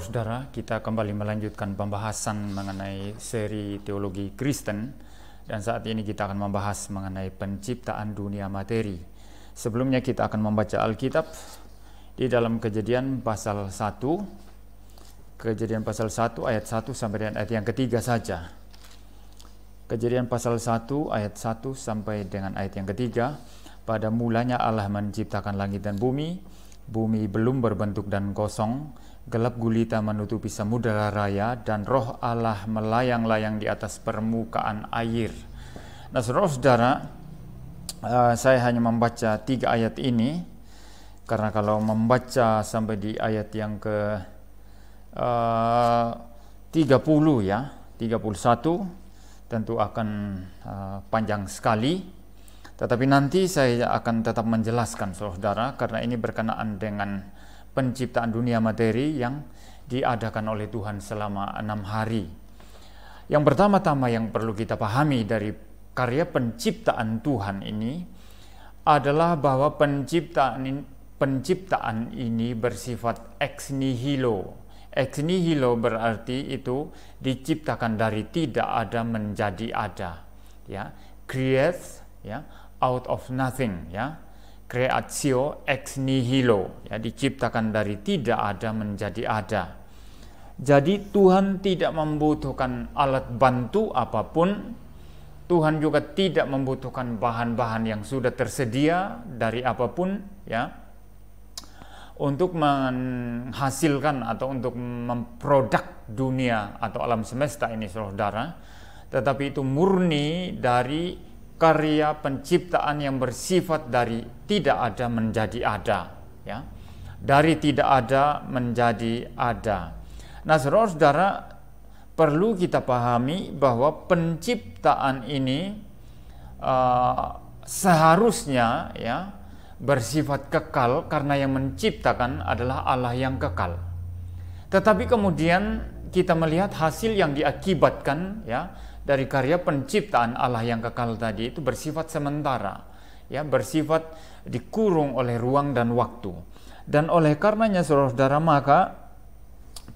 saudara, kita kembali melanjutkan pembahasan mengenai seri teologi Kristen dan saat ini kita akan membahas mengenai penciptaan dunia materi. Sebelumnya kita akan membaca Alkitab di dalam Kejadian pasal 1 Kejadian pasal 1 ayat 1 sampai dengan ayat yang ketiga saja. Kejadian pasal 1 ayat 1 sampai dengan ayat yang ketiga, pada mulanya Allah menciptakan langit dan bumi, bumi belum berbentuk dan kosong Gelap gulita menutupi samudera raya dan roh Allah melayang-layang di atas permukaan air. Nah, saudara-saudara, eh, saya hanya membaca tiga ayat ini karena kalau membaca sampai di ayat yang ke eh, uh, 30 ya, 31 tentu akan eh, panjang sekali. Tetapi nanti saya akan tetap menjelaskan saudara karena ini berkenaan dengan penciptaan dunia materi yang diadakan oleh Tuhan selama enam hari. Yang pertama-tama yang perlu kita pahami dari karya penciptaan Tuhan ini adalah bahwa penciptaan ini, penciptaan ini bersifat ex nihilo. Ex nihilo berarti itu diciptakan dari tidak ada menjadi ada, ya. Creates, ya, out of nothing, ya Kreatio ex nihilo, ya, diciptakan dari tidak ada menjadi ada. Jadi Tuhan tidak membutuhkan alat bantu apapun, Tuhan juga tidak membutuhkan bahan-bahan yang sudah tersedia dari apapun, ya, untuk menghasilkan atau untuk memproduk dunia atau alam semesta ini, saudara. Tetapi itu murni dari karya penciptaan yang bersifat dari tidak ada menjadi ada ya dari tidak ada menjadi ada nah saudara-saudara perlu kita pahami bahwa penciptaan ini uh, seharusnya ya bersifat kekal karena yang menciptakan adalah Allah yang kekal tetapi kemudian kita melihat hasil yang diakibatkan ya dari karya penciptaan Allah yang kekal tadi itu bersifat sementara, ya bersifat dikurung oleh ruang dan waktu. Dan oleh karenanya saudara-saudara maka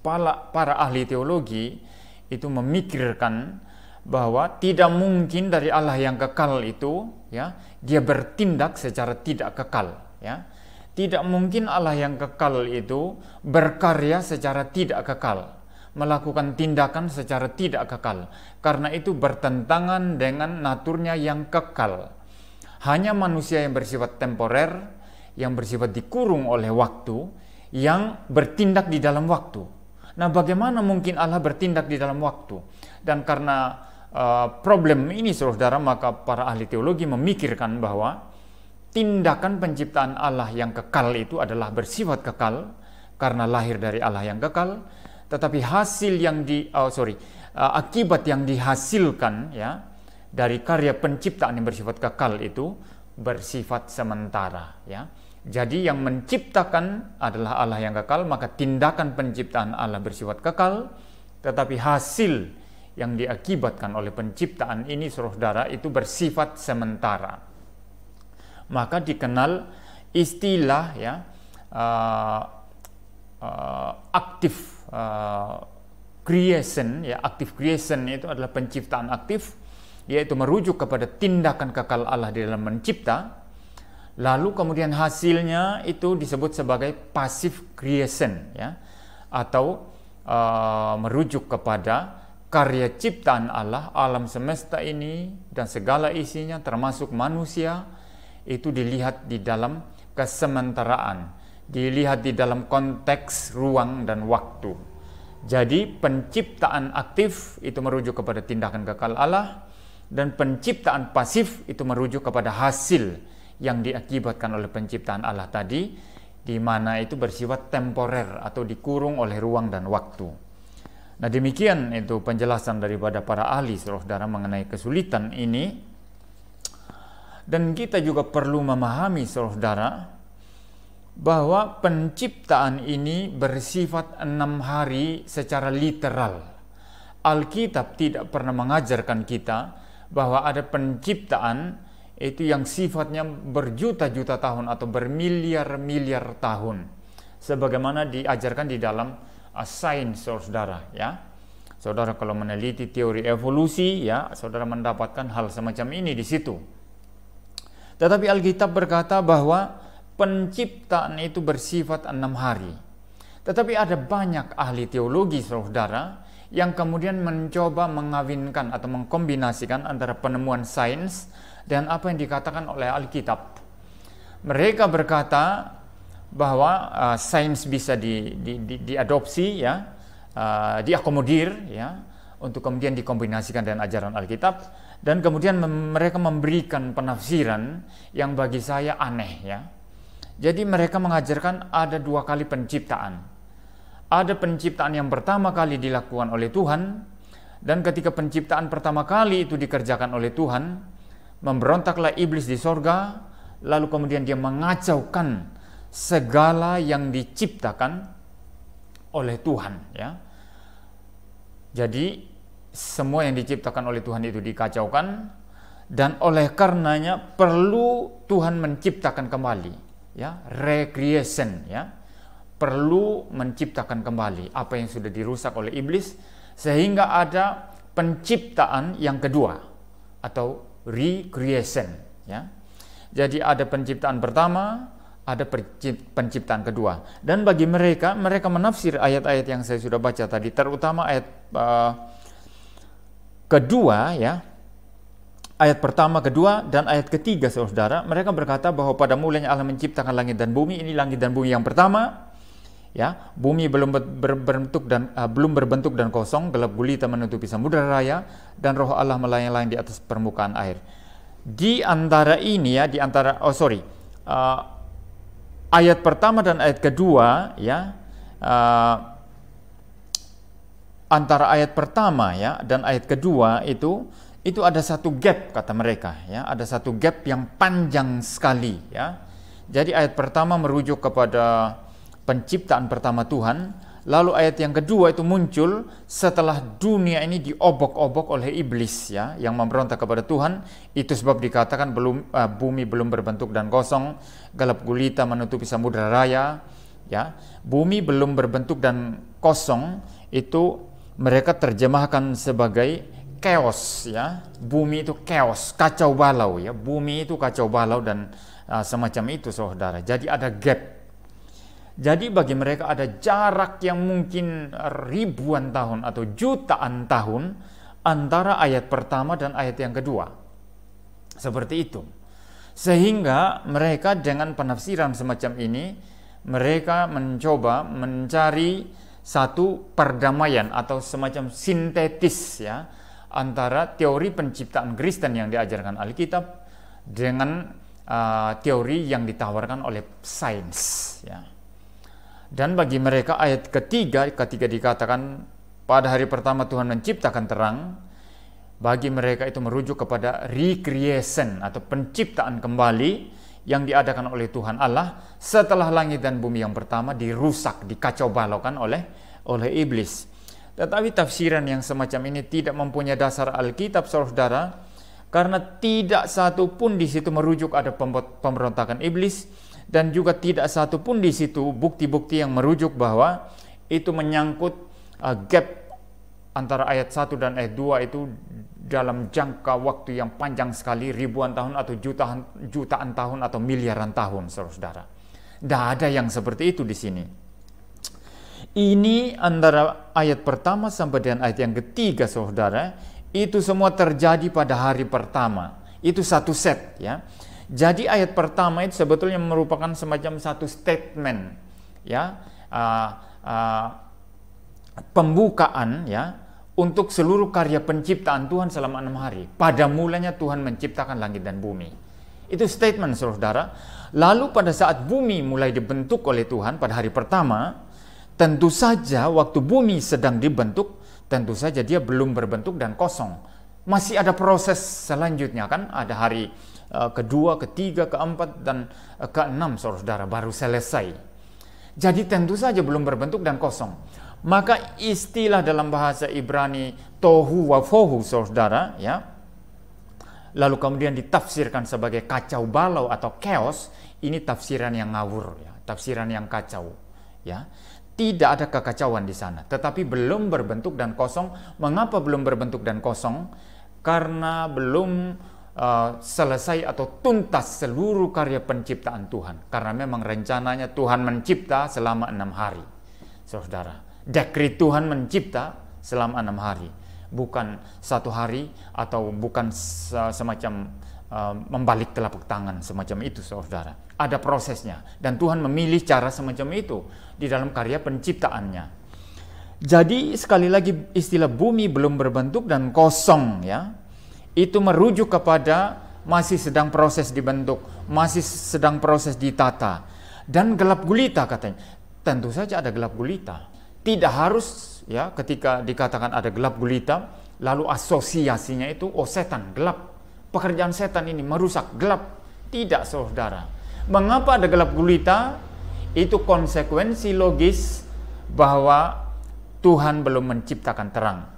para, para ahli teologi itu memikirkan bahwa tidak mungkin dari Allah yang kekal itu ya dia bertindak secara tidak kekal ya tidak mungkin Allah yang kekal itu berkarya secara tidak kekal melakukan tindakan secara tidak kekal, karena itu bertentangan dengan naturnya yang kekal. Hanya manusia yang bersifat temporer, yang bersifat dikurung oleh waktu, yang bertindak di dalam waktu. Nah, bagaimana mungkin Allah bertindak di dalam waktu? Dan karena uh, problem ini, saudara, maka para ahli teologi memikirkan bahwa tindakan penciptaan Allah yang kekal itu adalah bersifat kekal karena lahir dari Allah yang kekal, tetapi hasil yang di oh, sorry uh, akibat yang dihasilkan ya dari karya penciptaan yang bersifat kekal itu bersifat sementara ya. Jadi yang menciptakan adalah Allah yang kekal, maka tindakan penciptaan Allah bersifat kekal, tetapi hasil yang diakibatkan oleh penciptaan ini saudara itu bersifat sementara. Maka dikenal istilah ya uh, uh, aktif Uh, creation ya aktif creation itu adalah penciptaan aktif yaitu merujuk kepada tindakan kekal Allah di dalam mencipta lalu kemudian hasilnya itu disebut sebagai passive creation ya atau uh, merujuk kepada karya ciptaan Allah alam semesta ini dan segala isinya termasuk manusia itu dilihat di dalam kesementaraan dilihat di dalam konteks ruang dan waktu. Jadi penciptaan aktif itu merujuk kepada tindakan kekal Allah dan penciptaan pasif itu merujuk kepada hasil yang diakibatkan oleh penciptaan Allah tadi di mana itu bersifat temporer atau dikurung oleh ruang dan waktu. Nah demikian itu penjelasan daripada para ahli saudara mengenai kesulitan ini dan kita juga perlu memahami saudara bahwa penciptaan ini bersifat enam hari secara literal. Alkitab tidak pernah mengajarkan kita bahwa ada penciptaan itu yang sifatnya berjuta-juta tahun atau bermiliar-miliar tahun. Sebagaimana diajarkan di dalam sains, saudara, ya. Saudara kalau meneliti teori evolusi, ya, saudara mendapatkan hal semacam ini di situ. Tetapi Alkitab berkata bahwa penciptaan itu bersifat enam hari. Tetapi ada banyak ahli teologi saudara yang kemudian mencoba mengawinkan atau mengkombinasikan antara penemuan sains dan apa yang dikatakan oleh Alkitab. Mereka berkata bahwa uh, sains bisa di, di, di, diadopsi ya, uh, diakomodir ya, untuk kemudian dikombinasikan dengan ajaran Alkitab dan kemudian mereka memberikan penafsiran yang bagi saya aneh ya jadi mereka mengajarkan ada dua kali penciptaan. Ada penciptaan yang pertama kali dilakukan oleh Tuhan, dan ketika penciptaan pertama kali itu dikerjakan oleh Tuhan, memberontaklah iblis di sorga, lalu kemudian dia mengacaukan segala yang diciptakan oleh Tuhan. Ya. Jadi semua yang diciptakan oleh Tuhan itu dikacaukan, dan oleh karenanya perlu Tuhan menciptakan kembali ya recreation ya perlu menciptakan kembali apa yang sudah dirusak oleh iblis sehingga ada penciptaan yang kedua atau recreation ya jadi ada penciptaan pertama ada penciptaan kedua. Dan bagi mereka, mereka menafsir ayat-ayat yang saya sudah baca tadi, terutama ayat uh, kedua ya, ayat pertama, kedua, dan ayat ketiga, saudara, mereka berkata bahwa pada mulanya Allah menciptakan langit dan bumi. Ini langit dan bumi yang pertama, ya, bumi belum berbentuk dan uh, belum berbentuk dan kosong, gelap gulita menutupi samudera raya, dan roh Allah melayang-layang di atas permukaan air. Di antara ini ya, di antara, oh sorry, uh, ayat pertama dan ayat kedua, ya. Uh, antara ayat pertama ya dan ayat kedua itu itu ada satu gap kata mereka ya ada satu gap yang panjang sekali ya jadi ayat pertama merujuk kepada penciptaan pertama Tuhan lalu ayat yang kedua itu muncul setelah dunia ini diobok-obok oleh iblis ya yang memberontak kepada Tuhan itu sebab dikatakan belum uh, bumi belum berbentuk dan kosong gelap gulita menutupi samudra raya ya bumi belum berbentuk dan kosong itu mereka terjemahkan sebagai chaos ya. Bumi itu chaos, kacau balau ya. Bumi itu kacau balau dan uh, semacam itu saudara. Jadi ada gap. Jadi bagi mereka ada jarak yang mungkin ribuan tahun atau jutaan tahun antara ayat pertama dan ayat yang kedua. Seperti itu. Sehingga mereka dengan penafsiran semacam ini mereka mencoba mencari satu perdamaian atau semacam sintetis ya antara teori penciptaan Kristen yang diajarkan Alkitab dengan uh, teori yang ditawarkan oleh sains. Ya. Dan bagi mereka ayat ketiga ketika dikatakan pada hari pertama Tuhan menciptakan terang, bagi mereka itu merujuk kepada recreation atau penciptaan kembali yang diadakan oleh Tuhan Allah setelah langit dan bumi yang pertama dirusak, dikacau balaukan oleh oleh iblis. Tetapi tafsiran yang semacam ini tidak mempunyai dasar Alkitab, saudara, karena tidak satu pun di situ merujuk ada pemberontakan iblis dan juga tidak satu pun di situ bukti-bukti yang merujuk bahwa itu menyangkut uh, gap antara ayat 1 dan ayat 2 itu dalam jangka waktu yang panjang sekali ribuan tahun atau jutaan jutaan tahun atau miliaran tahun saudara. Tidak ada yang seperti itu di sini. Ini antara ayat pertama sampai dengan ayat yang ketiga saudara, itu semua terjadi pada hari pertama. Itu satu set ya. Jadi ayat pertama itu sebetulnya merupakan semacam satu statement ya. Uh, uh, pembukaan ya untuk seluruh karya penciptaan Tuhan selama enam hari. Pada mulanya Tuhan menciptakan langit dan bumi. Itu statement saudara. Lalu pada saat bumi mulai dibentuk oleh Tuhan pada hari pertama, Tentu saja waktu bumi sedang dibentuk, tentu saja dia belum berbentuk dan kosong. Masih ada proses selanjutnya kan, ada hari eh, kedua, ketiga, keempat, dan eh, keenam, saudara, baru selesai. Jadi tentu saja belum berbentuk dan kosong. Maka istilah dalam bahasa Ibrani tohu wa fohu, saudara, ya, lalu kemudian ditafsirkan sebagai kacau balau atau chaos, ini tafsiran yang ngawur, ya, tafsiran yang kacau, ya. Tidak ada kekacauan di sana, tetapi belum berbentuk dan kosong. Mengapa belum berbentuk dan kosong? Karena belum uh, selesai atau tuntas seluruh karya penciptaan Tuhan. Karena memang rencananya Tuhan mencipta selama enam hari. Saudara, Dekri Tuhan mencipta selama enam hari. Bukan satu hari atau bukan semacam eh, membalik telapak tangan semacam itu, saudara. Ada prosesnya, dan Tuhan memilih cara semacam itu di dalam karya penciptaannya. Jadi sekali lagi istilah bumi belum berbentuk dan kosong ya. Itu merujuk kepada masih sedang proses dibentuk, masih sedang proses ditata dan gelap gulita katanya. Tentu saja ada gelap gulita. Tidak harus ya ketika dikatakan ada gelap gulita lalu asosiasinya itu oh setan gelap. Pekerjaan setan ini merusak gelap. Tidak Saudara. Mengapa ada gelap gulita? Itu konsekuensi logis bahwa Tuhan belum menciptakan terang.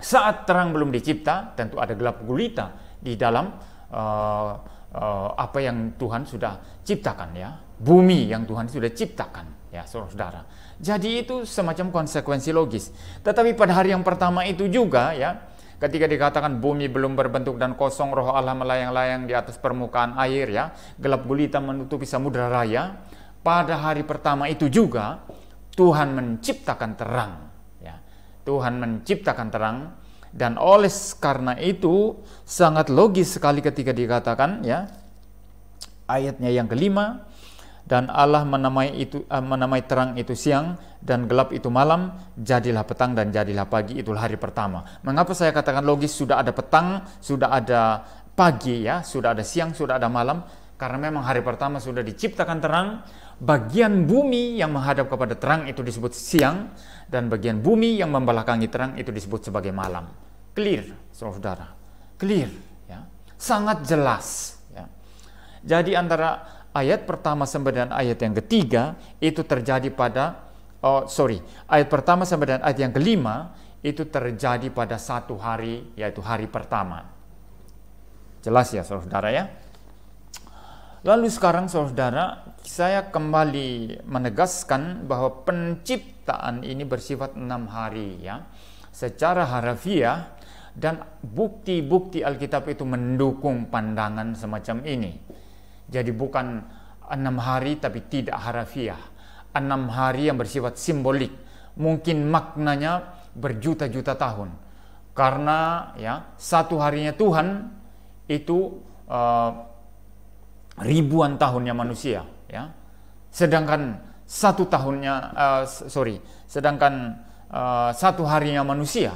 Saat terang belum dicipta, tentu ada gelap gulita di dalam uh, uh, apa yang Tuhan sudah ciptakan ya, bumi yang Tuhan sudah ciptakan ya, saudara-saudara. Jadi itu semacam konsekuensi logis. Tetapi pada hari yang pertama itu juga ya, Ketika dikatakan bumi belum berbentuk dan kosong, roh Allah melayang-layang di atas permukaan air ya, gelap gulita menutupi samudera raya pada hari pertama itu juga Tuhan menciptakan terang. Ya. Tuhan menciptakan terang dan oleh karena itu sangat logis sekali ketika dikatakan ya ayatnya yang kelima dan Allah menamai itu eh, menamai terang itu siang dan gelap itu malam jadilah petang dan jadilah pagi itulah hari pertama mengapa saya katakan logis sudah ada petang sudah ada pagi ya sudah ada siang sudah ada malam karena memang hari pertama sudah diciptakan terang bagian bumi yang menghadap kepada terang itu disebut siang dan bagian bumi yang membelakangi terang itu disebut sebagai malam. Clear, saudara. Clear, ya. Sangat jelas. Ya. Jadi antara ayat pertama sampai dengan ayat yang ketiga itu terjadi pada, oh sorry, ayat pertama sampai dengan ayat yang kelima itu terjadi pada satu hari yaitu hari pertama. Jelas ya saudara ya. Lalu sekarang saudara, saya kembali menegaskan bahwa penciptaan ini bersifat enam hari ya. Secara harafiah dan bukti-bukti Alkitab itu mendukung pandangan semacam ini. Jadi bukan enam hari tapi tidak harafiah. Enam hari yang bersifat simbolik. Mungkin maknanya berjuta-juta tahun. Karena ya satu harinya Tuhan itu uh, ribuan tahunnya manusia ya sedangkan satu tahunnya uh, sorry sedangkan uh, satu harinya manusia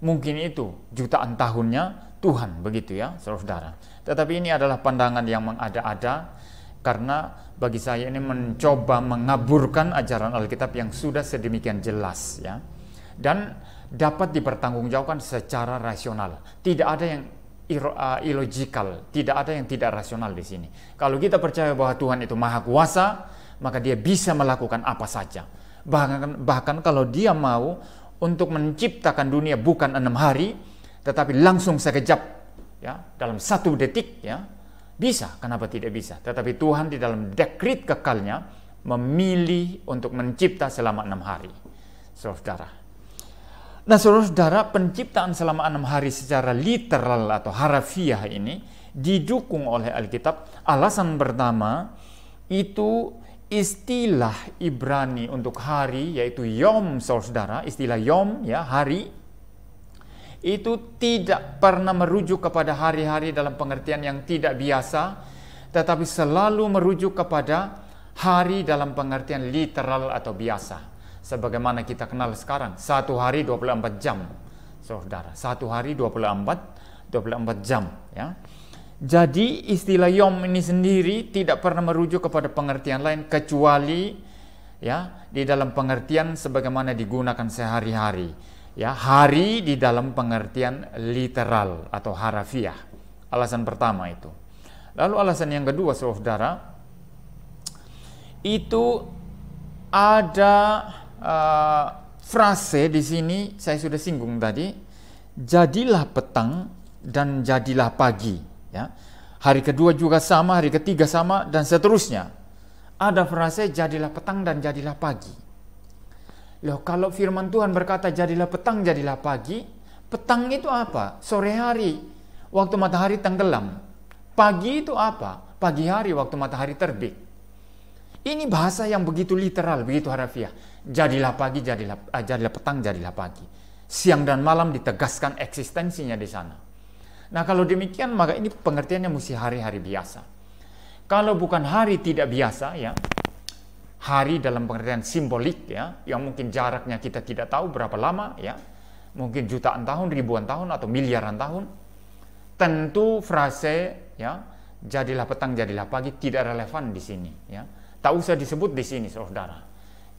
mungkin itu jutaan tahunnya Tuhan begitu ya saudara tetapi ini adalah pandangan yang mengada-ada karena bagi saya ini mencoba mengaburkan ajaran Alkitab yang sudah sedemikian jelas ya dan dapat dipertanggungjawabkan secara rasional tidak ada yang Ah, illogical, tidak ada yang tidak rasional di sini. Kalau kita percaya bahwa Tuhan itu maha kuasa, maka dia bisa melakukan apa saja. Bahkan, bahkan kalau dia mau untuk menciptakan dunia bukan enam hari, tetapi langsung sekejap, ya dalam satu detik, ya bisa. Kenapa tidak bisa? Tetapi Tuhan di dalam dekrit kekalnya memilih untuk mencipta selama enam hari. Saudara, Nah saudara-saudara penciptaan selama enam hari secara literal atau harafiah ini didukung oleh Alkitab. Alasan pertama itu istilah Ibrani untuk hari yaitu yom saudara istilah yom ya hari itu tidak pernah merujuk kepada hari-hari dalam pengertian yang tidak biasa tetapi selalu merujuk kepada hari dalam pengertian literal atau biasa sebagaimana kita kenal sekarang. Satu hari 24 jam, saudara. Satu hari 24, 24 jam. Ya. Jadi istilah yom ini sendiri tidak pernah merujuk kepada pengertian lain kecuali ya di dalam pengertian sebagaimana digunakan sehari-hari. Ya, hari di dalam pengertian literal atau harafiah. Alasan pertama itu. Lalu alasan yang kedua, saudara, itu ada uh, frase di sini saya sudah singgung tadi, jadilah petang dan jadilah pagi, ya. Hari kedua juga sama, hari ketiga sama dan seterusnya. Ada frase jadilah petang dan jadilah pagi. Loh, kalau firman Tuhan berkata jadilah petang, jadilah pagi, petang itu apa? Sore hari, waktu matahari tenggelam. Pagi itu apa? Pagi hari waktu matahari terbit. Ini bahasa yang begitu literal, begitu harafiah. Jadilah pagi, jadilah, uh, jadilah petang, jadilah pagi. Siang dan malam ditegaskan eksistensinya di sana. Nah kalau demikian maka ini pengertiannya mesti hari-hari biasa. Kalau bukan hari tidak biasa ya, hari dalam pengertian simbolik ya, yang mungkin jaraknya kita tidak tahu berapa lama ya, mungkin jutaan tahun, ribuan tahun atau miliaran tahun, tentu frase ya jadilah petang jadilah pagi tidak relevan di sini ya tak usah disebut di sini saudara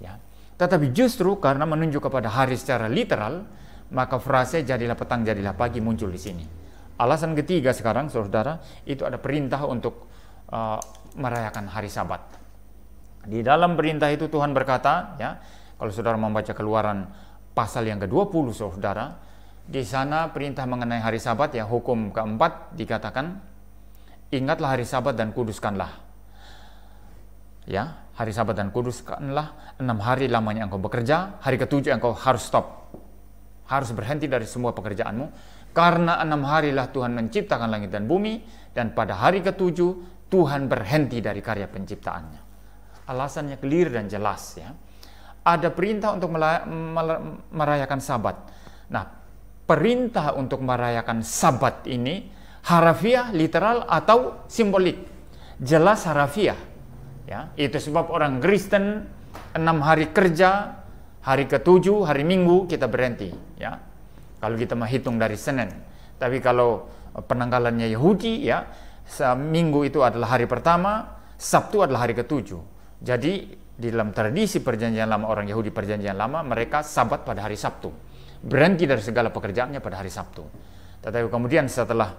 ya tetapi justru karena menunjuk kepada hari secara literal, maka frase jadilah petang, jadilah pagi muncul di sini. Alasan ketiga sekarang, saudara, itu ada perintah untuk uh, merayakan hari Sabat. Di dalam perintah itu Tuhan berkata, ya, kalau saudara membaca keluaran pasal yang ke-20, saudara, di sana perintah mengenai hari Sabat, ya, hukum keempat dikatakan, ingatlah hari Sabat dan kuduskanlah. Ya, hari sabat dan Kudus kuduskanlah, enam hari lamanya engkau bekerja, hari ketujuh engkau harus stop. Harus berhenti dari semua pekerjaanmu, karena enam hari lah Tuhan menciptakan langit dan bumi, dan pada hari ketujuh Tuhan berhenti dari karya penciptaannya. Alasannya clear dan jelas ya. Ada perintah untuk merayakan sabat. Nah, perintah untuk merayakan sabat ini harafiah, literal, atau simbolik. Jelas harafiah, Ya, itu sebab orang Kristen enam hari kerja, hari ketujuh, hari Minggu kita berhenti. Ya, kalau kita menghitung dari Senin. Tapi kalau eh, penanggalannya Yahudi, ya, Minggu itu adalah hari pertama, Sabtu adalah hari ketujuh. Jadi di dalam tradisi perjanjian lama orang Yahudi perjanjian lama mereka sabat pada hari Sabtu berhenti dari segala pekerjaannya pada hari Sabtu tetapi kemudian setelah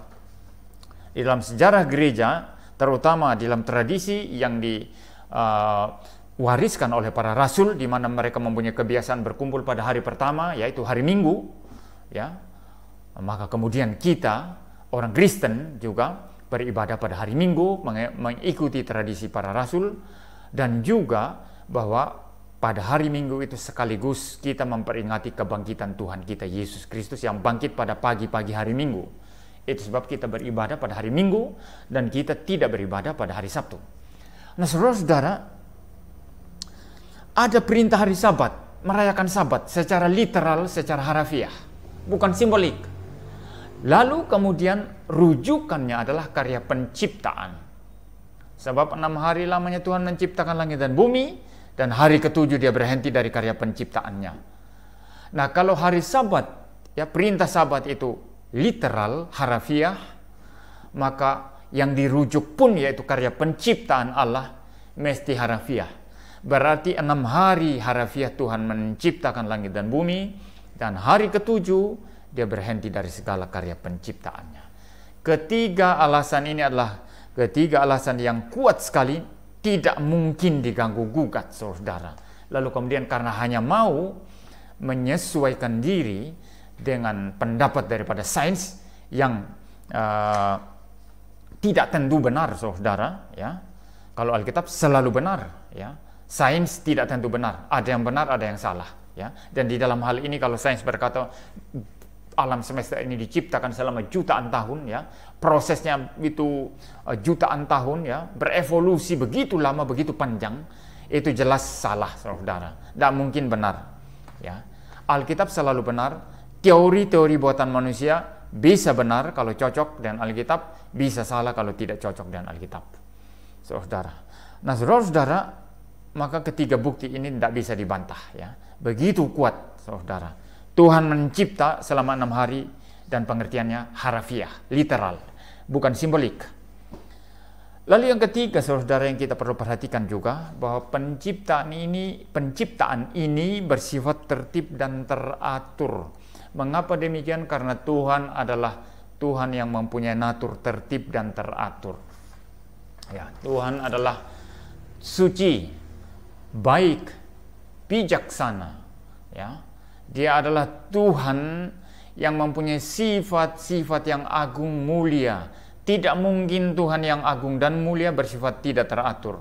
di dalam sejarah gereja terutama dalam tradisi yang diwariskan uh, oleh para rasul di mana mereka mempunyai kebiasaan berkumpul pada hari pertama yaitu hari Minggu ya maka kemudian kita orang Kristen juga beribadah pada hari Minggu mengikuti tradisi para rasul dan juga bahwa pada hari Minggu itu sekaligus kita memperingati kebangkitan Tuhan kita Yesus Kristus yang bangkit pada pagi-pagi hari Minggu. Itu sebab kita beribadah pada hari Minggu dan kita tidak beribadah pada hari Sabtu. Nah, saudara-saudara, ada perintah hari Sabat, merayakan Sabat secara literal, secara harafiah, bukan simbolik. Lalu kemudian rujukannya adalah karya penciptaan. Sebab enam hari lamanya Tuhan menciptakan langit dan bumi, dan hari ketujuh dia berhenti dari karya penciptaannya. Nah kalau hari sabat, ya perintah sabat itu literal harafiah maka yang dirujuk pun yaitu karya penciptaan Allah mesti harafiah berarti enam hari harafiah Tuhan menciptakan langit dan bumi dan hari ketujuh dia berhenti dari segala karya penciptaannya ketiga alasan ini adalah ketiga alasan yang kuat sekali tidak mungkin diganggu gugat saudara lalu kemudian karena hanya mau menyesuaikan diri dengan pendapat daripada sains yang uh, tidak tentu benar saudara ya kalau Alkitab selalu benar ya sains tidak tentu benar ada yang benar ada yang salah ya dan di dalam hal ini kalau sains berkata alam semesta ini diciptakan selama jutaan tahun ya prosesnya itu eh, jutaan tahun ya berevolusi begitu lama begitu panjang itu jelas salah saudara tidak mungkin benar ya Alkitab selalu benar teori-teori buatan manusia bisa benar kalau cocok dengan Alkitab, bisa salah kalau tidak cocok dengan Alkitab. Saudara. Nah, saudara maka ketiga bukti ini tidak bisa dibantah ya. Begitu kuat, saudara. Tuhan mencipta selama enam hari dan pengertiannya harafiah, literal, bukan simbolik. Lalu yang ketiga, saudara yang kita perlu perhatikan juga bahwa penciptaan ini, penciptaan ini bersifat tertib dan teratur Mengapa demikian? Karena Tuhan adalah Tuhan yang mempunyai natur tertib dan teratur. Ya, Tuhan adalah suci, baik, bijaksana. Ya, Dia adalah Tuhan yang mempunyai sifat-sifat yang agung mulia. Tidak mungkin Tuhan yang agung dan mulia bersifat tidak teratur,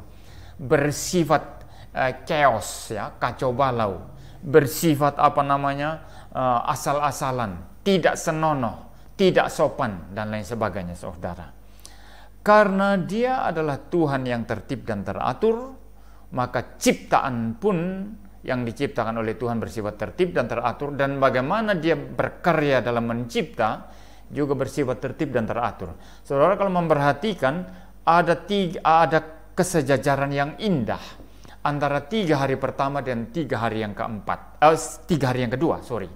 bersifat eh, chaos ya, kacau balau, bersifat apa namanya? uh, asal-asalan, tidak senonoh, tidak sopan, dan lain sebagainya, saudara. Karena Dia adalah Tuhan yang tertib dan teratur, maka ciptaan pun yang diciptakan oleh Tuhan bersifat tertib dan teratur, dan bagaimana Dia berkarya dalam mencipta juga bersifat tertib dan teratur. Saudara, kalau memperhatikan, ada tiga, ada kesejajaran yang indah antara tiga hari pertama dan tiga hari yang keempat, eh, tiga hari yang kedua, sorry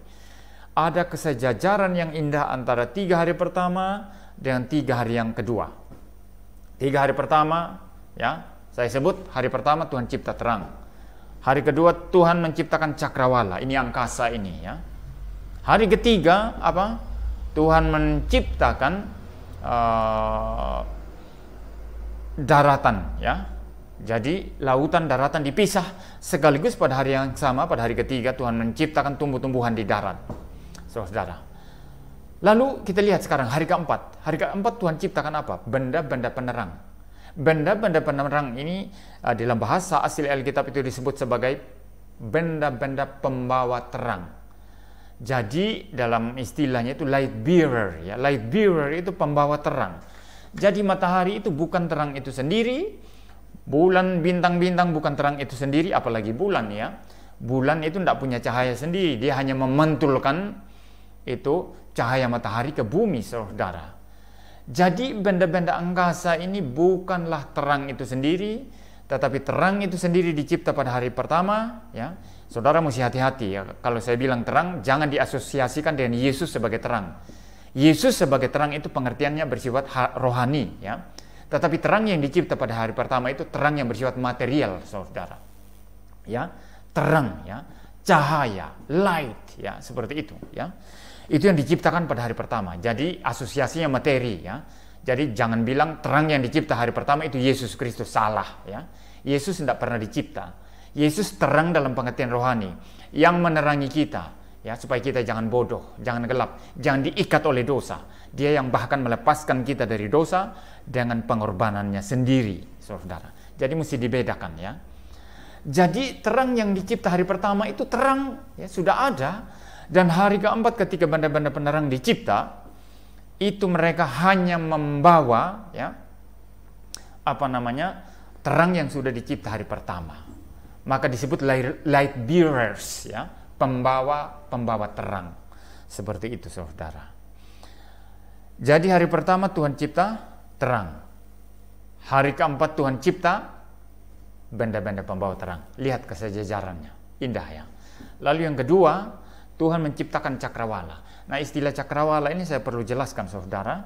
ada kesejajaran yang indah antara tiga hari pertama dengan tiga hari yang kedua. Tiga hari pertama, ya, saya sebut hari pertama Tuhan cipta terang. Hari kedua Tuhan menciptakan cakrawala, ini angkasa ini ya. Hari ketiga apa? Tuhan menciptakan uh, daratan ya. Jadi lautan daratan dipisah sekaligus pada hari yang sama pada hari ketiga Tuhan menciptakan tumbuh-tumbuhan di darat saudara Lalu kita lihat sekarang hari keempat. Hari keempat Tuhan ciptakan apa? Benda-benda penerang. Benda-benda penerang ini eh, dalam bahasa asli Alkitab itu disebut sebagai benda-benda pembawa terang. Jadi dalam istilahnya itu light bearer ya. Light bearer itu pembawa terang. Jadi matahari itu bukan terang itu sendiri, bulan bintang-bintang bukan terang itu sendiri apalagi bulan ya. Bulan itu tidak punya cahaya sendiri, dia hanya memantulkan itu cahaya matahari ke bumi saudara. Jadi benda-benda angkasa ini bukanlah terang itu sendiri, tetapi terang itu sendiri dicipta pada hari pertama, ya. Saudara mesti hati-hati ya. Kalau saya bilang terang, jangan diasosiasikan dengan Yesus sebagai terang. Yesus sebagai terang itu pengertiannya bersifat rohani, ya. Tetapi terang yang dicipta pada hari pertama itu terang yang bersifat material, Saudara. Ya, terang ya, cahaya, light ya, seperti itu ya. Itu yang diciptakan pada hari pertama. Jadi asosiasinya materi ya. Jadi jangan bilang terang yang dicipta hari pertama itu Yesus Kristus salah ya. Yesus tidak pernah dicipta. Yesus terang dalam pengertian rohani yang menerangi kita ya supaya kita jangan bodoh, jangan gelap, jangan diikat oleh dosa. Dia yang bahkan melepaskan kita dari dosa dengan pengorbanannya sendiri, Saudara. Jadi mesti dibedakan ya. Jadi terang yang dicipta hari pertama itu terang ya sudah ada, dan hari keempat ketika benda-benda penerang dicipta, itu mereka hanya membawa ya apa namanya terang yang sudah dicipta hari pertama. Maka disebut light bearers ya, pembawa pembawa terang. Seperti itu Saudara. Jadi hari pertama Tuhan cipta terang. Hari keempat Tuhan cipta benda-benda pembawa terang. Lihat kesejajarannya, indah ya. Lalu yang kedua, Tuhan menciptakan cakrawala. Nah, istilah cakrawala ini saya perlu jelaskan saudara,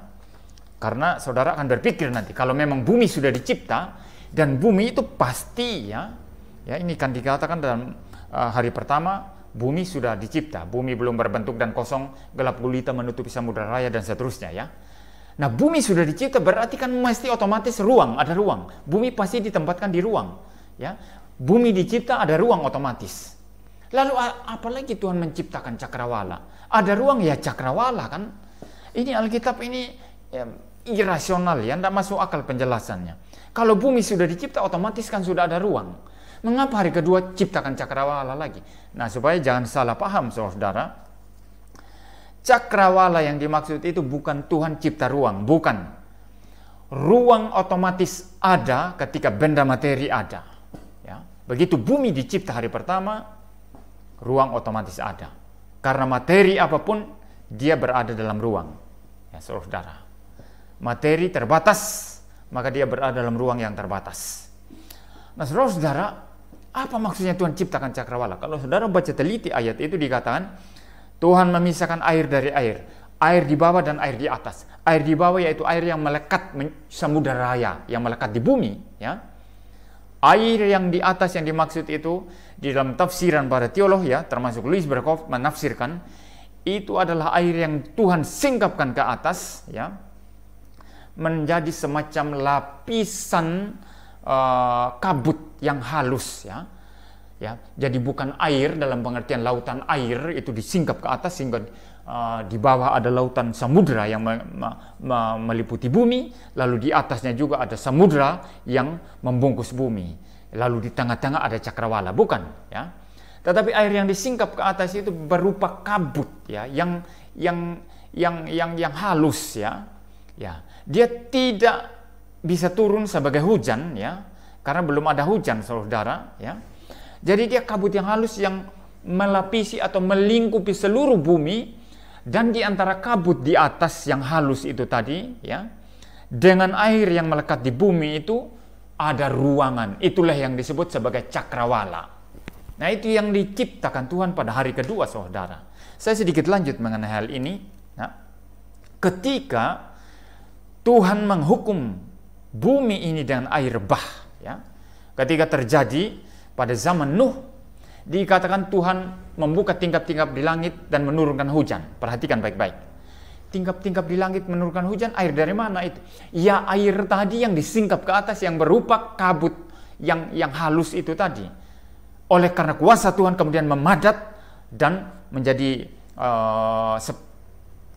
karena saudara akan berpikir nanti kalau memang bumi sudah dicipta dan bumi itu pasti ya, ya ini kan dikatakan dalam uh, hari pertama bumi sudah dicipta, bumi belum berbentuk dan kosong, gelap gulita menutupi samudera raya dan seterusnya ya. Nah, bumi sudah dicipta berarti kan mesti otomatis ruang, ada ruang. Bumi pasti ditempatkan di ruang, ya. Bumi dicipta ada ruang otomatis. Lalu apalagi Tuhan menciptakan cakrawala? Ada ruang ya cakrawala kan? Ini Alkitab ini ya, irasional ya, tidak masuk akal penjelasannya. Kalau bumi sudah dicipta otomatis kan sudah ada ruang. Mengapa hari kedua ciptakan cakrawala lagi? Nah supaya jangan salah paham saudara. Cakrawala yang dimaksud itu bukan Tuhan cipta ruang, bukan. Ruang otomatis ada ketika benda materi ada. Ya. Begitu bumi dicipta hari pertama, ruang otomatis ada. Karena materi apapun, dia berada dalam ruang. Ya, saudara. Materi terbatas, maka dia berada dalam ruang yang terbatas. Nah, saudara-saudara, apa maksudnya Tuhan ciptakan cakrawala? Kalau saudara baca teliti ayat itu dikatakan, Tuhan memisahkan air dari air. Air di bawah dan air di atas. Air di bawah yaitu air yang melekat samudera raya, yang melekat di bumi. Ya, Air yang di atas yang dimaksud itu di dalam tafsiran para teolog ya, termasuk Louis Berkhoff menafsirkan itu adalah air yang Tuhan singkapkan ke atas ya menjadi semacam lapisan uh, kabut yang halus ya. Ya, jadi bukan air dalam pengertian lautan air itu disingkap ke atas sehingga uh, di bawah ada lautan samudra yang me me meliputi bumi, lalu di atasnya juga ada samudra yang membungkus bumi lalu di tengah-tengah ada cakrawala, bukan ya. Tetapi air yang disingkap ke atas itu berupa kabut ya, yang yang yang yang yang halus ya. Ya, dia tidak bisa turun sebagai hujan ya, karena belum ada hujan Saudara ya. Jadi dia kabut yang halus yang melapisi atau melingkupi seluruh bumi dan di antara kabut di atas yang halus itu tadi ya dengan air yang melekat di bumi itu ada ruangan. Itulah yang disebut sebagai cakrawala. Nah, itu yang diciptakan Tuhan pada hari kedua, saudara. Saya sedikit lanjut mengenai hal ini. Nah, ketika Tuhan menghukum bumi ini dengan air bah, ya, ketika terjadi pada zaman Nuh, dikatakan Tuhan membuka tingkap-tingkap di langit dan menurunkan hujan. Perhatikan baik-baik tingkap-tingkap di langit menurunkan hujan, air dari mana itu? Ya air tadi yang disingkap ke atas yang berupa kabut yang yang halus itu tadi. Oleh karena kuasa Tuhan kemudian memadat dan menjadi uh,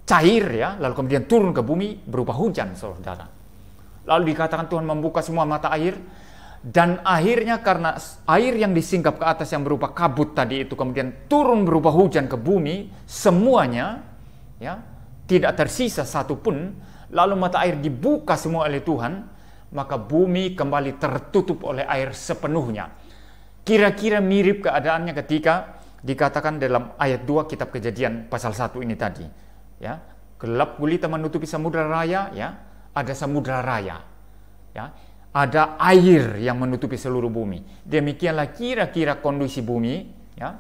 cair ya, lalu kemudian turun ke bumi berupa hujan, saudara. Lalu dikatakan Tuhan membuka semua mata air dan akhirnya karena air yang disingkap ke atas yang berupa kabut tadi itu kemudian turun berupa hujan ke bumi semuanya ya tidak tersisa satu pun, lalu mata air dibuka semua oleh Tuhan, maka bumi kembali tertutup oleh air sepenuhnya. Kira-kira mirip keadaannya ketika dikatakan dalam ayat 2 kitab Kejadian pasal 1 ini tadi. Ya, gelap gulita menutupi samudra raya, ya. Ada samudra raya. Ya. Ada air yang menutupi seluruh bumi. Demikianlah kira-kira kondisi bumi, ya.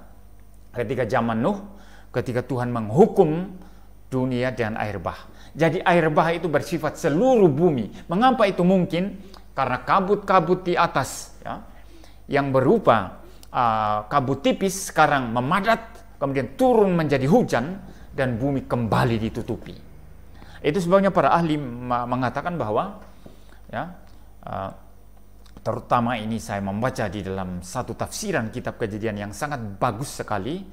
Ketika zaman Nuh, ketika Tuhan menghukum dunia dan air bah. Jadi air bah itu bersifat seluruh bumi. Mengapa itu mungkin? Karena kabut-kabut di atas ya, yang berupa uh, kabut tipis sekarang memadat, kemudian turun menjadi hujan dan bumi kembali ditutupi. Itu sebabnya para ahli mengatakan bahwa ya uh, terutama ini saya membaca di dalam satu tafsiran kitab kejadian yang sangat bagus sekali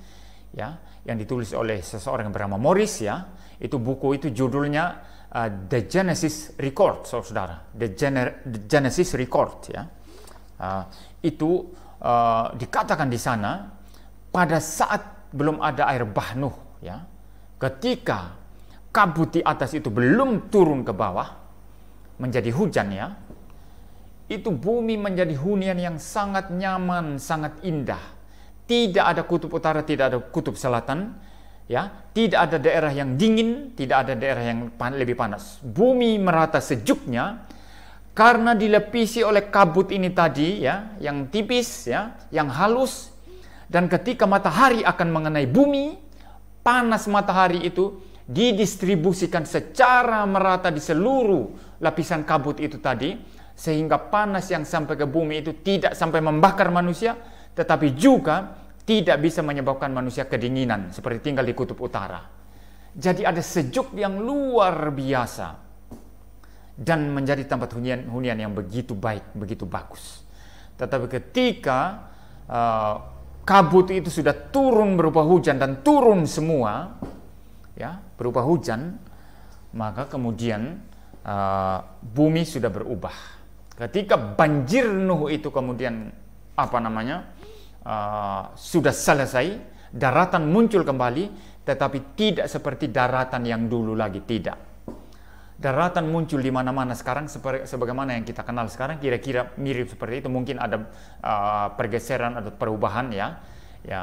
ya yang ditulis oleh seseorang yang bernama Morris ya itu buku itu judulnya uh, The Genesis Record saudara The, Gener The Genesis Record ya uh, itu uh, dikatakan di sana pada saat belum ada air bah Nuh ya ketika kabut di atas itu belum turun ke bawah menjadi hujan ya itu bumi menjadi hunian yang sangat nyaman sangat indah tidak ada kutub utara, tidak ada kutub selatan, ya, tidak ada daerah yang dingin, tidak ada daerah yang pan lebih panas. Bumi merata sejuknya karena dilapisi oleh kabut ini tadi ya, yang tipis ya, yang halus dan ketika matahari akan mengenai bumi, panas matahari itu didistribusikan secara merata di seluruh lapisan kabut itu tadi sehingga panas yang sampai ke bumi itu tidak sampai membakar manusia tetapi juga tidak bisa menyebabkan manusia kedinginan seperti tinggal di kutub utara. Jadi ada sejuk yang luar biasa dan menjadi tempat hunian hunian yang begitu baik, begitu bagus. Tetapi ketika uh, kabut itu sudah turun berupa hujan dan turun semua ya, berupa hujan, maka kemudian uh, bumi sudah berubah. Ketika banjir Nuh itu kemudian apa namanya? Ah, sudah selesai, daratan muncul kembali, tetapi tidak seperti daratan yang dulu lagi, tidak. Daratan muncul di mana-mana sekarang, sebagaimana yang kita kenal sekarang, kira-kira mirip seperti itu. Mungkin ada uh, pergeseran atau perubahan ya, ya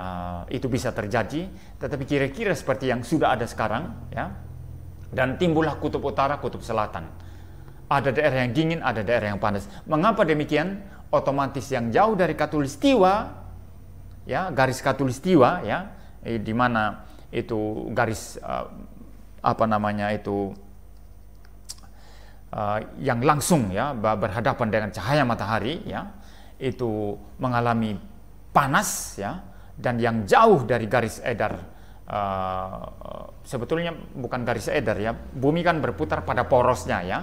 itu bisa terjadi. Tetapi kira-kira seperti yang sudah ada sekarang ya, dan timbullah kutub utara, kutub selatan. Ada daerah yang dingin, ada daerah yang panas. Mengapa demikian? Otomatis yang jauh dari katulistiwa ya garis katulistiwa ya eh, di mana itu garis uh, apa namanya itu uh, yang langsung ya berhadapan dengan cahaya matahari ya itu mengalami panas ya dan yang jauh dari garis edar uh, sebetulnya bukan garis edar ya bumi kan berputar pada porosnya ya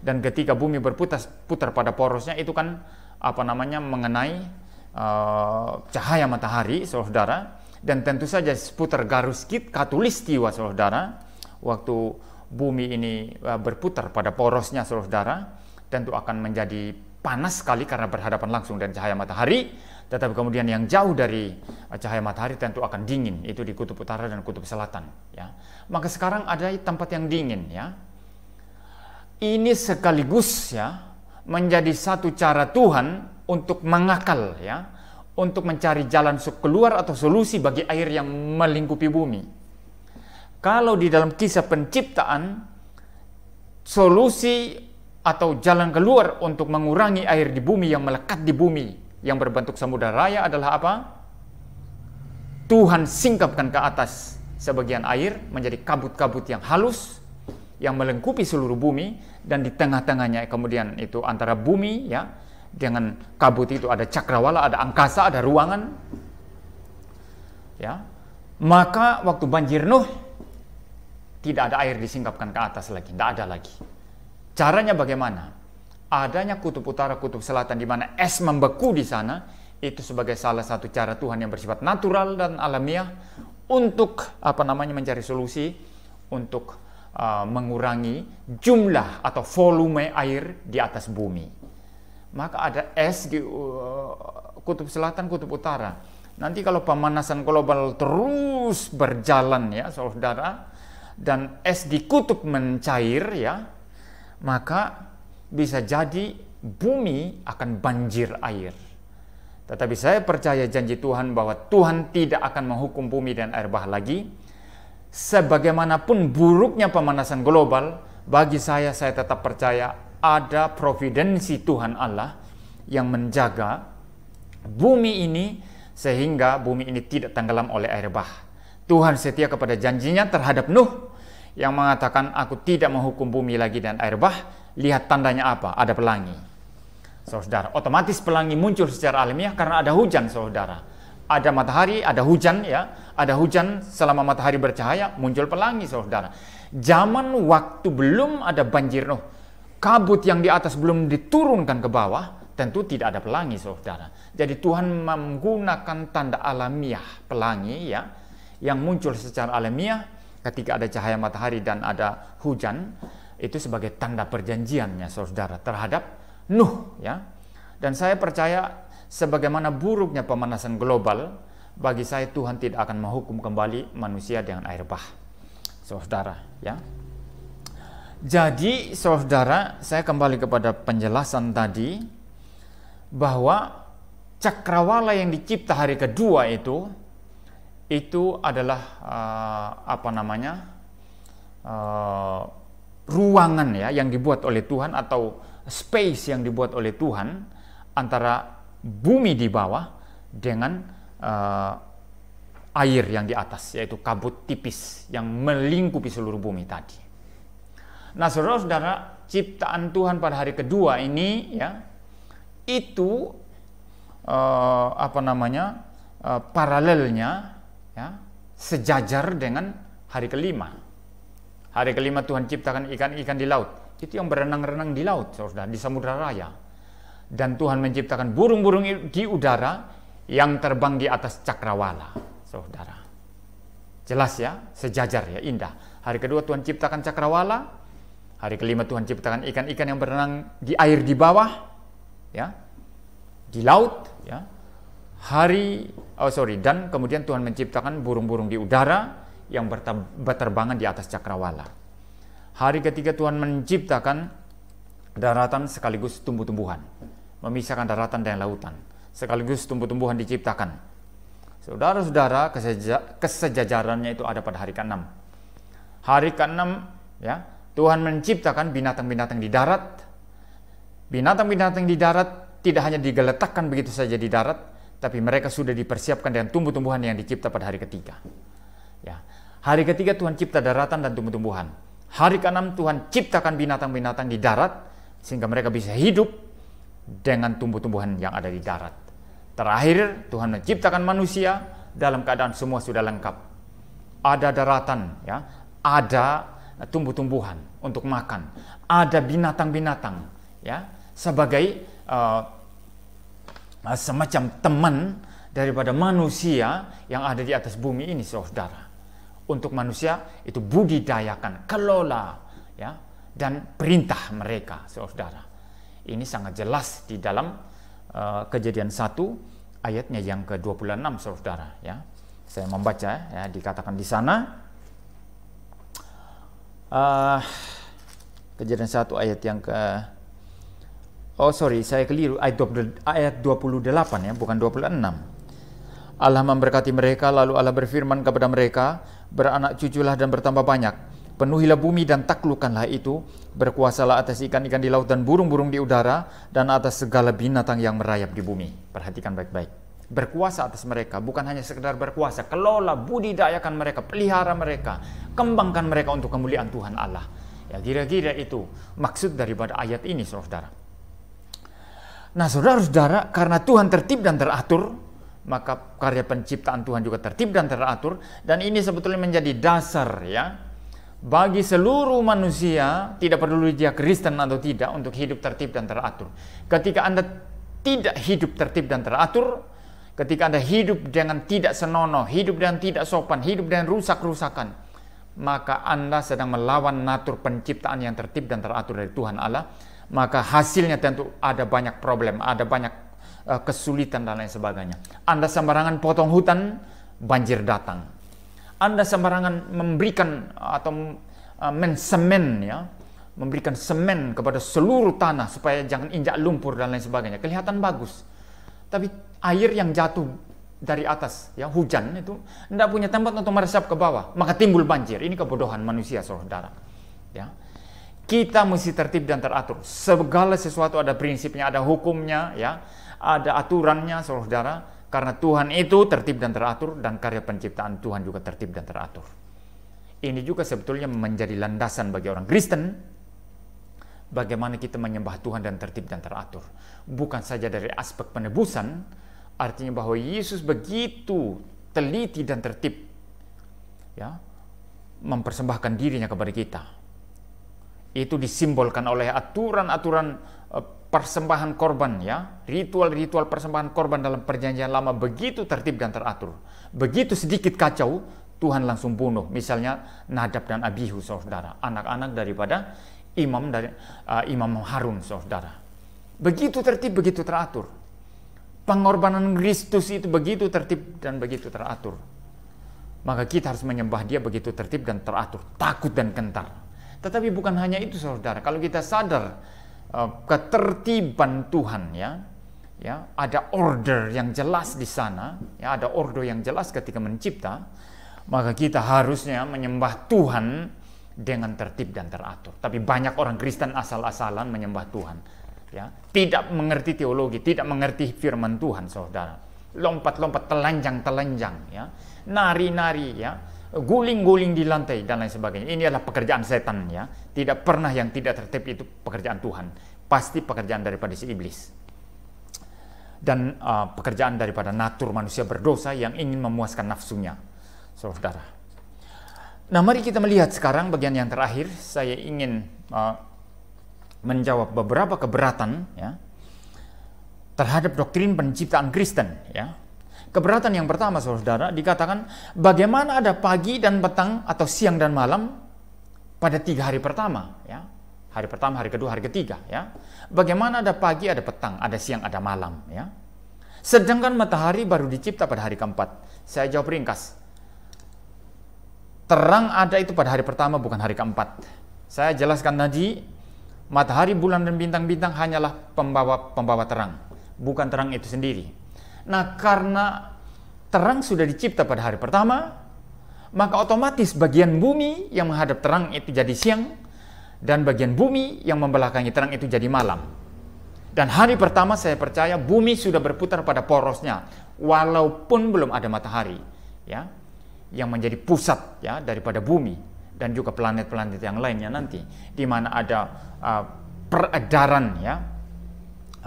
dan ketika bumi berputar putar pada porosnya itu kan apa namanya mengenai Eh, cahaya matahari, saudara, dan tentu saja seputar garus katulistiwa, saudara, waktu bumi ini eh, berputar pada porosnya, saudara, tentu akan menjadi panas sekali karena berhadapan langsung dengan cahaya matahari, tetapi kemudian yang jauh dari eh, cahaya matahari tentu akan dingin, itu di kutub utara dan kutub selatan. Ya. Maka sekarang ada tempat yang dingin. ya Ini sekaligus ya menjadi satu cara Tuhan untuk mengakal ya, untuk mencari jalan keluar atau solusi bagi air yang melingkupi bumi. Kalau di dalam kisah penciptaan, solusi atau jalan keluar untuk mengurangi air di bumi yang melekat di bumi yang berbentuk samudera raya adalah apa? Tuhan singkapkan ke atas sebagian air menjadi kabut-kabut yang halus yang melengkupi seluruh bumi dan di tengah-tengahnya kemudian itu antara bumi ya dengan kabut itu ada cakrawala, ada angkasa, ada ruangan. Ya. Maka waktu banjir Nuh tidak ada air disingkapkan ke atas lagi, tidak ada lagi. Caranya bagaimana? Adanya kutub utara, kutub selatan di mana es membeku di sana itu sebagai salah satu cara Tuhan yang bersifat natural dan alamiah untuk apa namanya mencari solusi untuk uh, mengurangi jumlah atau volume air di atas bumi maka ada es di uh, kutub selatan, kutub utara. Nanti kalau pemanasan global terus berjalan ya saudara, dan es di kutub mencair ya, maka bisa jadi bumi akan banjir air. Tetapi saya percaya janji Tuhan bahwa Tuhan tidak akan menghukum bumi dan air bah lagi. Sebagaimanapun buruknya pemanasan global, bagi saya saya tetap percaya ada providensi Tuhan Allah yang menjaga bumi ini sehingga bumi ini tidak tenggelam oleh air bah. Tuhan setia kepada janjinya terhadap Nuh yang mengatakan aku tidak menghukum bumi lagi dan air bah. Lihat tandanya apa? Ada pelangi. Saudara, otomatis pelangi muncul secara alamiah karena ada hujan, saudara. Ada matahari, ada hujan ya. Ada hujan selama matahari bercahaya muncul pelangi, saudara. Zaman waktu belum ada banjir Nuh kabut yang di atas belum diturunkan ke bawah, tentu tidak ada pelangi, saudara. Jadi Tuhan menggunakan tanda alamiah pelangi ya, yang muncul secara alamiah ketika ada cahaya matahari dan ada hujan, itu sebagai tanda perjanjiannya, saudara, terhadap Nuh ya. Dan saya percaya sebagaimana buruknya pemanasan global, bagi saya Tuhan tidak akan menghukum kembali manusia dengan air bah. Saudara, ya. Jadi saudara, saya kembali kepada penjelasan tadi bahwa cakrawala yang dicipta hari kedua itu itu adalah uh, apa namanya? Uh, ruangan ya yang dibuat oleh Tuhan atau space yang dibuat oleh Tuhan antara bumi di bawah dengan uh, air yang di atas yaitu kabut tipis yang melingkupi seluruh bumi tadi. Nah, saudara-saudara, ciptaan Tuhan pada hari kedua ini ya itu uh, apa namanya? uh, paralelnya ya sejajar dengan hari kelima. Hari kelima Tuhan ciptakan ikan-ikan di laut. Itu yang berenang-renang di laut, saudara, di samudra raya. Dan Tuhan menciptakan burung-burung di udara yang terbang di atas cakrawala, saudara. Jelas ya, sejajar ya, indah. Hari kedua Tuhan ciptakan cakrawala, Hari kelima Tuhan ciptakan ikan-ikan yang berenang di air di bawah, ya, di laut, ya. Hari, oh sorry, dan kemudian Tuhan menciptakan burung-burung di udara yang berterbangan di atas cakrawala. Hari ketiga Tuhan menciptakan daratan sekaligus tumbuh-tumbuhan, memisahkan daratan dan lautan, sekaligus tumbuh-tumbuhan diciptakan. Saudara-saudara, kesejajarannya itu ada pada hari ke-6. Hari ke-6 ya, Tuhan menciptakan binatang-binatang di darat. Binatang-binatang di darat tidak hanya digeletakkan begitu saja di darat, tapi mereka sudah dipersiapkan dengan tumbuh-tumbuhan yang dicipta pada hari ketiga. Ya. Hari ketiga Tuhan cipta daratan dan tumbuh-tumbuhan. Hari keenam Tuhan ciptakan binatang-binatang di darat sehingga mereka bisa hidup dengan tumbuh-tumbuhan yang ada di darat. Terakhir Tuhan menciptakan manusia dalam keadaan semua sudah lengkap. Ada daratan, ya, ada tumbuh-tumbuhan untuk makan. Ada binatang-binatang ya sebagai uh, semacam teman daripada manusia yang ada di atas bumi ini saudara. Untuk manusia itu budidayakan, kelola ya dan perintah mereka saudara. Ini sangat jelas di dalam uh, kejadian satu ayatnya yang ke-26 saudara ya. Saya membaca ya dikatakan di sana uh, kejadian 1 ayat yang ke Oh sorry, saya keliru. Ayat 28 ya, bukan 26. Allah memberkati mereka, lalu Allah berfirman kepada mereka, beranak cuculah dan bertambah banyak. Penuhilah bumi dan taklukkanlah itu, berkuasalah atas ikan-ikan di laut dan burung-burung di udara, dan atas segala binatang yang merayap di bumi. Perhatikan baik-baik berkuasa atas mereka, bukan hanya sekedar berkuasa, kelola, budidayakan mereka, pelihara mereka, kembangkan mereka untuk kemuliaan Tuhan Allah. Ya kira-kira itu maksud daripada ayat ini saudara. Nah saudara-saudara karena Tuhan tertib dan teratur, maka karya penciptaan Tuhan juga tertib dan teratur dan ini sebetulnya menjadi dasar ya bagi seluruh manusia tidak perlu dia Kristen atau tidak untuk hidup tertib dan teratur. Ketika Anda tidak hidup tertib dan teratur, Ketika Anda hidup dengan tidak senonoh, hidup dengan tidak sopan, hidup dengan rusak-rusakan, maka Anda sedang melawan natur penciptaan yang tertib dan teratur dari Tuhan Allah. Maka hasilnya tentu ada banyak problem, ada banyak uh, kesulitan dan lain sebagainya. Anda sembarangan potong hutan, banjir datang. Anda sembarangan memberikan atau uh, eh, mensemen ya, memberikan semen kepada seluruh tanah supaya jangan injak lumpur dan lain sebagainya. Kelihatan bagus. Tapi air yang jatuh dari atas, ya hujan itu tidak punya tempat untuk meresap ke bawah, maka timbul banjir. Ini kebodohan manusia, saudara. Ya. Kita mesti tertib dan teratur. Segala sesuatu ada prinsipnya, ada hukumnya, ya, ada aturannya, saudara. Karena Tuhan itu tertib dan teratur dan karya penciptaan Tuhan juga tertib dan teratur. Ini juga sebetulnya menjadi landasan bagi orang Kristen bagaimana kita menyembah Tuhan dan tertib dan teratur. Bukan saja dari aspek penebusan, Artinya bahwa Yesus begitu teliti dan tertib ya mempersembahkan dirinya kepada kita. Itu disimbolkan oleh aturan-aturan eh, persembahan korban ya, ritual-ritual persembahan korban dalam perjanjian lama begitu tertib dan teratur. Begitu sedikit kacau, Tuhan langsung bunuh. Misalnya Nadab dan Abihu, saudara, anak-anak daripada imam dari uh, Imam Harun, saudara. Begitu tertib, begitu teratur pengorbanan Kristus itu begitu tertib dan begitu teratur. Maka kita harus menyembah dia begitu tertib dan teratur, takut dan kentar. Tetapi bukan hanya itu saudara, kalau kita sadar uh, ketertiban Tuhan ya, ya ada order yang jelas di sana, ya ada order yang jelas ketika mencipta, maka kita harusnya menyembah Tuhan dengan tertib dan teratur. Tapi banyak orang Kristen asal-asalan menyembah Tuhan ya tidak mengerti teologi tidak mengerti firman Tuhan saudara lompat-lompat telanjang-telanjang ya nari-nari ya guling-guling di lantai dan lain sebagainya ini adalah pekerjaan setan ya tidak pernah yang tidak tertib itu pekerjaan Tuhan pasti pekerjaan daripada si iblis dan uh, pekerjaan daripada natur manusia berdosa yang ingin memuaskan nafsunya saudara Nah, mari kita melihat sekarang bagian yang terakhir. Saya ingin uh, menjawab beberapa keberatan ya, terhadap doktrin penciptaan Kristen. Ya. Keberatan yang pertama, saudara, dikatakan bagaimana ada pagi dan petang atau siang dan malam pada tiga hari pertama. Ya. Hari pertama, hari kedua, hari ketiga. Ya. Bagaimana ada pagi, ada petang, ada siang, ada malam. Ya. Sedangkan matahari baru dicipta pada hari keempat. Saya jawab ringkas. Terang ada itu pada hari pertama, bukan hari keempat. Saya jelaskan tadi Matahari, bulan, dan bintang-bintang hanyalah pembawa-pembawa terang, bukan terang itu sendiri. Nah, karena terang sudah dicipta pada hari pertama, maka otomatis bagian bumi yang menghadap terang itu jadi siang, dan bagian bumi yang membelakangi terang itu jadi malam. Dan hari pertama saya percaya bumi sudah berputar pada porosnya, walaupun belum ada matahari, ya, yang menjadi pusat ya daripada bumi dan juga planet-planet yang lainnya nanti di mana ada uh, peredaran ya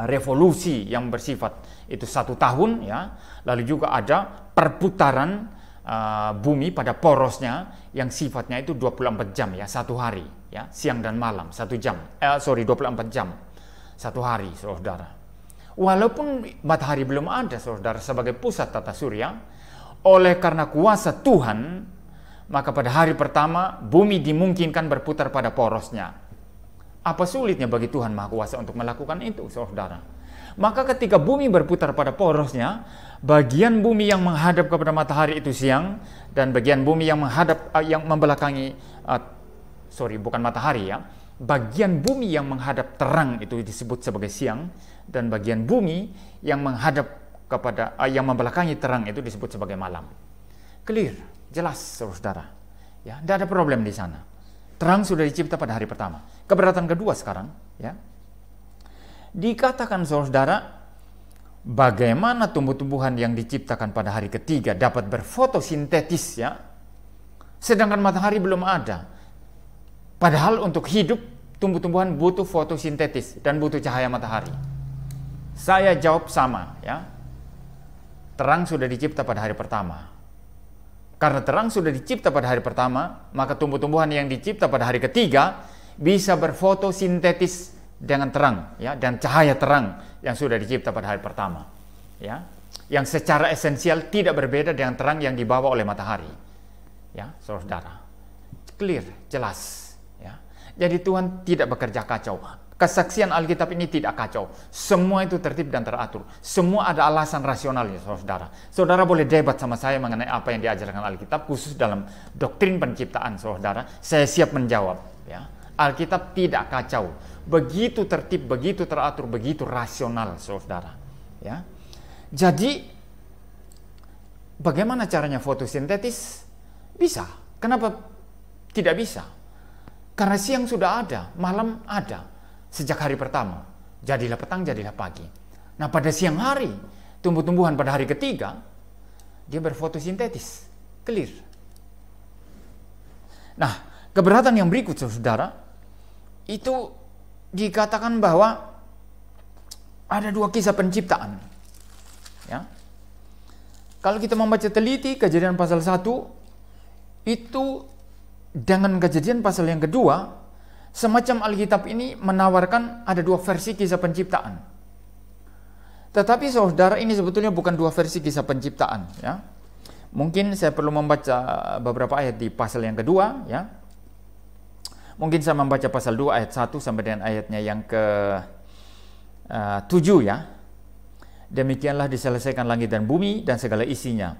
revolusi yang bersifat itu satu tahun ya lalu juga ada perputaran uh, bumi pada porosnya yang sifatnya itu 24 jam ya satu hari ya siang dan malam satu jam eh, sorry 24 jam satu hari saudara walaupun matahari belum ada saudara sebagai pusat tata surya oleh karena kuasa Tuhan maka pada hari pertama, bumi dimungkinkan berputar pada porosnya. Apa sulitnya bagi Tuhan Maha Kuasa untuk melakukan itu, saudara? Maka ketika bumi berputar pada porosnya, bagian bumi yang menghadap kepada matahari itu siang, dan bagian bumi yang menghadap, eh, yang membelakangi, uh, sorry, bukan matahari ya, bagian bumi yang menghadap terang itu disebut sebagai siang dan bagian bumi yang menghadap kepada uh, yang membelakangi terang itu disebut sebagai malam. Clear. Jelas, saudara. Ya, tidak ada problem di sana. Terang sudah dicipta pada hari pertama. Keberatan kedua sekarang, ya. Dikatakan saudara, bagaimana tumbuh-tumbuhan yang diciptakan pada hari ketiga dapat berfotosintetis ya, sedangkan matahari belum ada. Padahal untuk hidup tumbuh-tumbuhan butuh fotosintetis dan butuh cahaya matahari. Saya jawab sama ya. Terang sudah dicipta pada hari pertama. Karena terang sudah dicipta pada hari pertama, maka tumbuh-tumbuhan yang dicipta pada hari ketiga bisa berfotosintesis dengan terang, ya, dan cahaya terang yang sudah dicipta pada hari pertama, ya, yang secara esensial tidak berbeda dengan terang yang dibawa oleh matahari, ya, saudara, clear, jelas, ya. Jadi Tuhan tidak bekerja kacau, Kesaksian Alkitab ini tidak kacau. Semua itu tertib dan teratur. Semua ada alasan rasionalnya, saudara. Saudara boleh debat sama saya mengenai apa yang diajarkan Alkitab, khusus dalam doktrin penciptaan, saudara. Saya siap menjawab. Ya. Alkitab tidak kacau. Begitu tertib, begitu teratur, begitu rasional, saudara. Ya. Jadi, bagaimana caranya fotosintetis? Bisa. Kenapa tidak bisa? Karena siang sudah ada, malam ada sejak hari pertama. Jadilah petang, jadilah pagi. Nah pada siang hari, tumbuh-tumbuhan pada hari ketiga, dia berfotosintesis, clear. Nah, keberatan yang berikut saudara, itu dikatakan bahwa ada dua kisah penciptaan. Ya. Kalau kita membaca teliti kejadian pasal 1, itu dengan kejadian pasal yang kedua, Semacam Alkitab ini menawarkan ada dua versi kisah penciptaan. Tetapi saudara ini sebetulnya bukan dua versi kisah penciptaan. Ya. Mungkin saya perlu membaca beberapa ayat di pasal yang kedua. Ya. Mungkin saya membaca pasal 2 ayat 1 sampai dengan ayatnya yang ke eh, uh, 7 ya. Demikianlah diselesaikan langit dan bumi dan segala isinya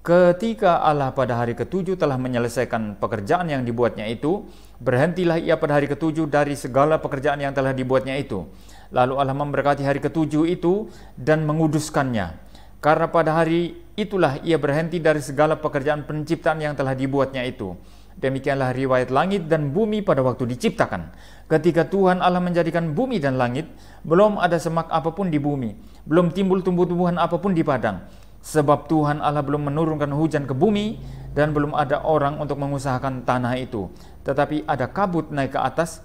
Ketika Allah pada hari ketujuh telah menyelesaikan pekerjaan yang dibuatnya itu, berhentilah ia pada hari ketujuh dari segala pekerjaan yang telah dibuatnya itu. Lalu Allah memberkati hari ketujuh itu dan menguduskannya. Karena pada hari itulah ia berhenti dari segala pekerjaan penciptaan yang telah dibuatnya itu. Demikianlah riwayat langit dan bumi pada waktu diciptakan. Ketika Tuhan Allah menjadikan bumi dan langit, belum ada semak apapun di bumi, belum timbul tumbuh-tumbuhan apapun di padang, Sebab Tuhan Allah belum menurunkan hujan ke bumi dan belum ada orang untuk mengusahakan tanah itu. Tetapi ada kabut naik ke atas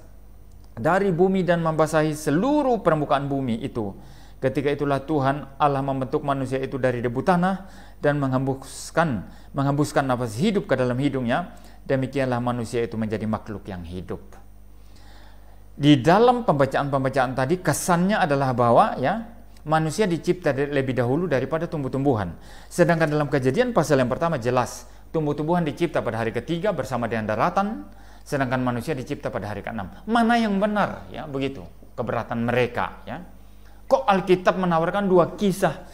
dari bumi dan membasahi seluruh permukaan bumi itu. Ketika itulah Tuhan Allah membentuk manusia itu dari debu tanah dan menghembuskan menghembuskan nafas hidup ke dalam hidungnya. Demikianlah manusia itu menjadi makhluk yang hidup. Di dalam pembacaan-pembacaan tadi kesannya adalah bahwa ya manusia dicipta lebih dahulu daripada tumbuh-tumbuhan. Sedangkan dalam kejadian pasal yang pertama jelas, tumbuh-tumbuhan dicipta pada hari ketiga bersama dengan daratan, sedangkan manusia dicipta pada hari keenam. Mana yang benar? Ya, begitu. Keberatan mereka, ya. Kok Alkitab menawarkan dua kisah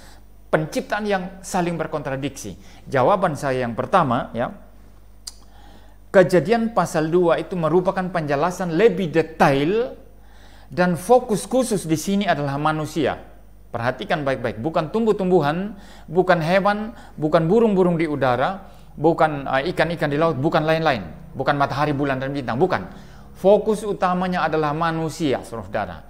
penciptaan yang saling berkontradiksi? Jawaban saya yang pertama, ya. Kejadian pasal 2 itu merupakan penjelasan lebih detail dan fokus khusus di sini adalah manusia Perhatikan baik-baik, bukan tumbuh-tumbuhan, bukan hewan, bukan burung-burung di udara, bukan eh, ikan-ikan di laut, bukan lain-lain, bukan matahari, bulan, dan bintang, bukan. Fokus utamanya adalah manusia, saudara.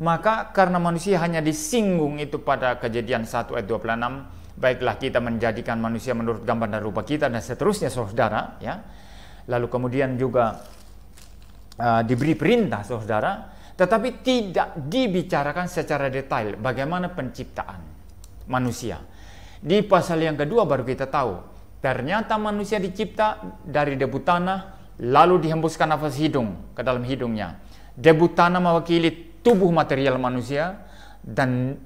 Maka karena manusia hanya disinggung itu pada kejadian 1 ayat 26, baiklah kita menjadikan manusia menurut gambar dan rupa kita dan seterusnya saudara ya. Lalu kemudian juga uh, diberi perintah saudara tetapi tidak dibicarakan secara detail bagaimana penciptaan manusia. Di pasal yang kedua baru kita tahu, ternyata manusia dicipta dari debu tanah, lalu dihembuskan nafas hidung ke dalam hidungnya. Debu tanah mewakili tubuh material manusia dan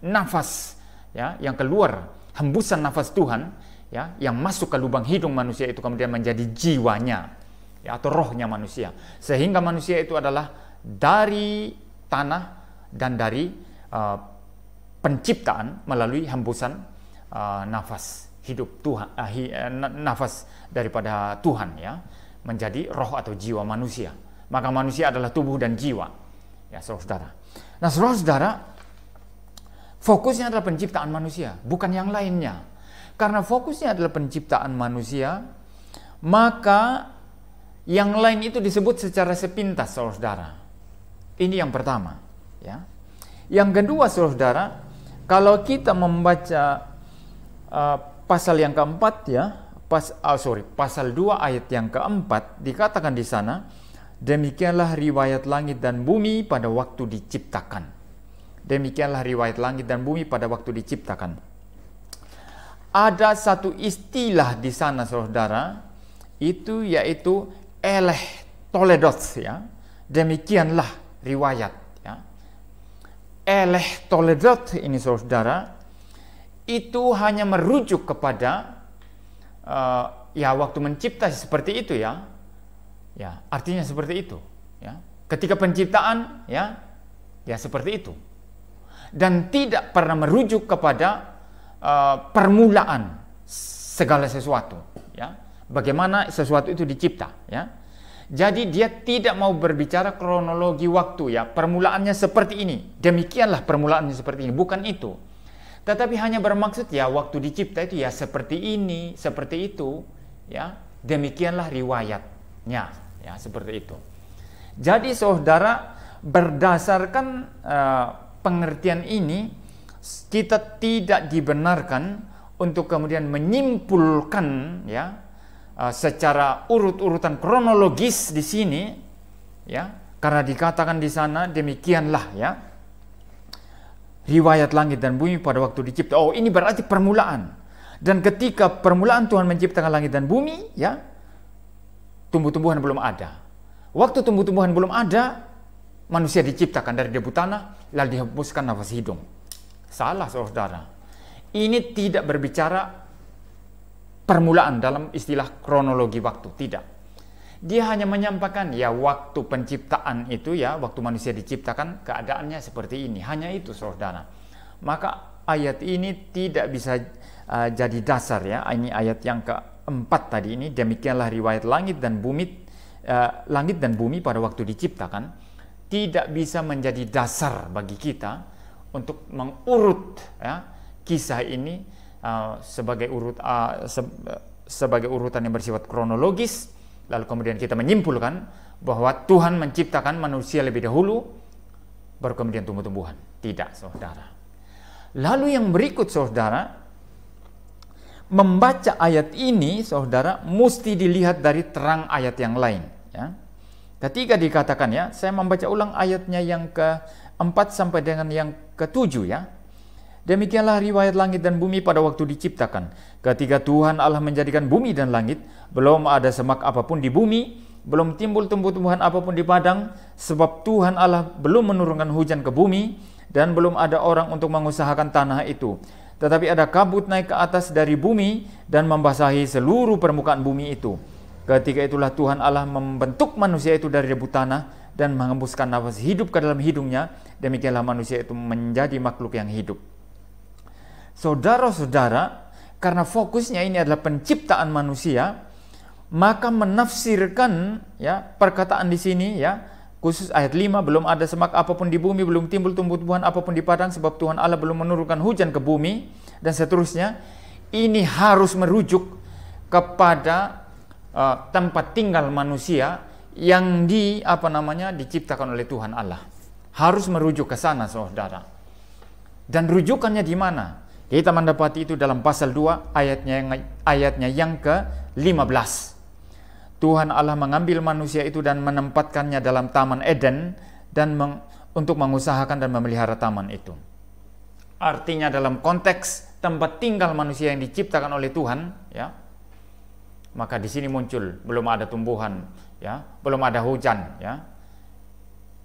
nafas ya yang keluar hembusan nafas Tuhan ya yang masuk ke lubang hidung manusia itu kemudian menjadi jiwanya ya, atau rohnya manusia sehingga manusia itu adalah dari tanah dan dari uh, penciptaan melalui hembusan uh, nafas hidup Tuhan uh, hi, uh, nafas daripada Tuhan ya menjadi roh atau jiwa manusia maka manusia adalah tubuh dan jiwa ya saudara nah saudara fokusnya adalah penciptaan manusia bukan yang lainnya karena fokusnya adalah penciptaan manusia maka yang lain itu disebut secara sepintas saudara ini yang pertama. Ya. Yang kedua, saudara, kalau kita membaca uh, pasal yang keempat ya, pas, oh, sorry, pasal 2 ayat yang keempat dikatakan di sana, demikianlah riwayat langit dan bumi pada waktu diciptakan. Demikianlah riwayat langit dan bumi pada waktu diciptakan. Ada satu istilah di sana saudara, itu yaitu eleh toledos ya. Demikianlah riwayat. Ya. Eleh Toledot ini saudara itu hanya merujuk kepada uh, ya waktu mencipta seperti itu ya, ya artinya seperti itu. Ya. Ketika penciptaan ya ya seperti itu dan tidak pernah merujuk kepada uh, permulaan segala sesuatu. Ya. Bagaimana sesuatu itu dicipta? Ya. Jadi dia tidak mau berbicara kronologi waktu ya, permulaannya seperti ini. Demikianlah permulaannya seperti ini, bukan itu. Tetapi hanya bermaksud ya waktu dicipta itu ya seperti ini, seperti itu, ya. Demikianlah riwayatnya, ya seperti itu. Jadi saudara berdasarkan uh, pengertian ini kita tidak dibenarkan untuk kemudian menyimpulkan ya Eh, secara urut-urutan kronologis di sini ya karena dikatakan di sana demikianlah ya riwayat langit dan bumi pada waktu dicipta. Oh, ini berarti permulaan. Dan ketika permulaan Tuhan menciptakan langit dan bumi, ya, tumbuh-tumbuhan belum ada. Waktu tumbuh-tumbuhan belum ada, manusia diciptakan dari debu tanah, lalu dihembuskan nafas hidung. Salah, saudara. Ini tidak berbicara permulaan dalam istilah kronologi waktu, tidak. Dia hanya menyampaikan ya waktu penciptaan itu ya, waktu manusia diciptakan keadaannya seperti ini, hanya itu Saudara. Maka ayat ini tidak bisa uh, jadi dasar ya. Ini ayat yang keempat tadi ini demikianlah riwayat langit dan bumi uh, langit dan bumi pada waktu diciptakan tidak bisa menjadi dasar bagi kita untuk mengurut ya, kisah ini Uh, sebagai urut uh, se sebagai urutan yang bersifat kronologis lalu kemudian kita menyimpulkan bahwa Tuhan menciptakan manusia lebih dahulu baru kemudian tumbuh-tumbuhan tidak saudara lalu yang berikut saudara membaca ayat ini saudara mesti dilihat dari terang ayat yang lain ya ketika dikatakan ya saya membaca ulang ayatnya yang ke 4 sampai dengan yang ketujuh ya Demikianlah riwayat langit dan bumi pada waktu diciptakan. Ketika Tuhan Allah menjadikan bumi dan langit, belum ada semak apapun di bumi, belum timbul tumbuh-tumbuhan apapun di padang, sebab Tuhan Allah belum menurunkan hujan ke bumi, dan belum ada orang untuk mengusahakan tanah itu. Tetapi ada kabut naik ke atas dari bumi dan membasahi seluruh permukaan bumi itu. Ketika itulah Tuhan Allah membentuk manusia itu dari debu tanah dan menghembuskan nafas hidup ke dalam hidungnya. Demikianlah manusia itu menjadi makhluk yang hidup saudara-saudara, karena fokusnya ini adalah penciptaan manusia, maka menafsirkan ya perkataan di sini ya khusus ayat 5 belum ada semak apapun di bumi belum timbul tumbuh-tumbuhan apapun di padang sebab Tuhan Allah belum menurunkan hujan ke bumi dan seterusnya ini harus merujuk kepada uh, tempat tinggal manusia yang di apa namanya diciptakan oleh Tuhan Allah harus merujuk ke sana saudara dan rujukannya di mana kita mendapati itu dalam pasal 2 ayatnya yang, ayatnya yang ke-15. Tuhan Allah mengambil manusia itu dan menempatkannya dalam taman Eden dan meng, untuk mengusahakan dan memelihara taman itu. Artinya dalam konteks tempat tinggal manusia yang diciptakan oleh Tuhan, ya. Maka di sini muncul belum ada tumbuhan, ya, belum ada hujan, ya.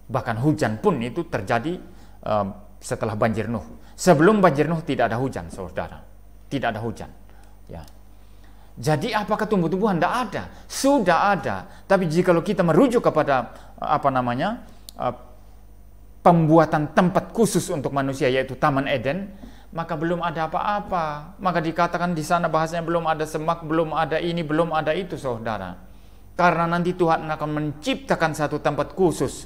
Bahkan hujan pun itu terjadi uh, setelah banjir Nuh Sebelum banjir Nuh tidak ada hujan, saudara. Tidak ada hujan. Ya. Jadi apakah tumbuh-tumbuhan? Tidak ada. Sudah ada. Tapi jika kita merujuk kepada eh, apa namanya eh, pembuatan tempat khusus untuk manusia yaitu Taman Eden, maka belum ada apa-apa. Maka dikatakan di sana bahasanya belum ada semak, belum ada ini, belum ada itu, saudara. Karena nanti Tuhan akan menciptakan satu tempat khusus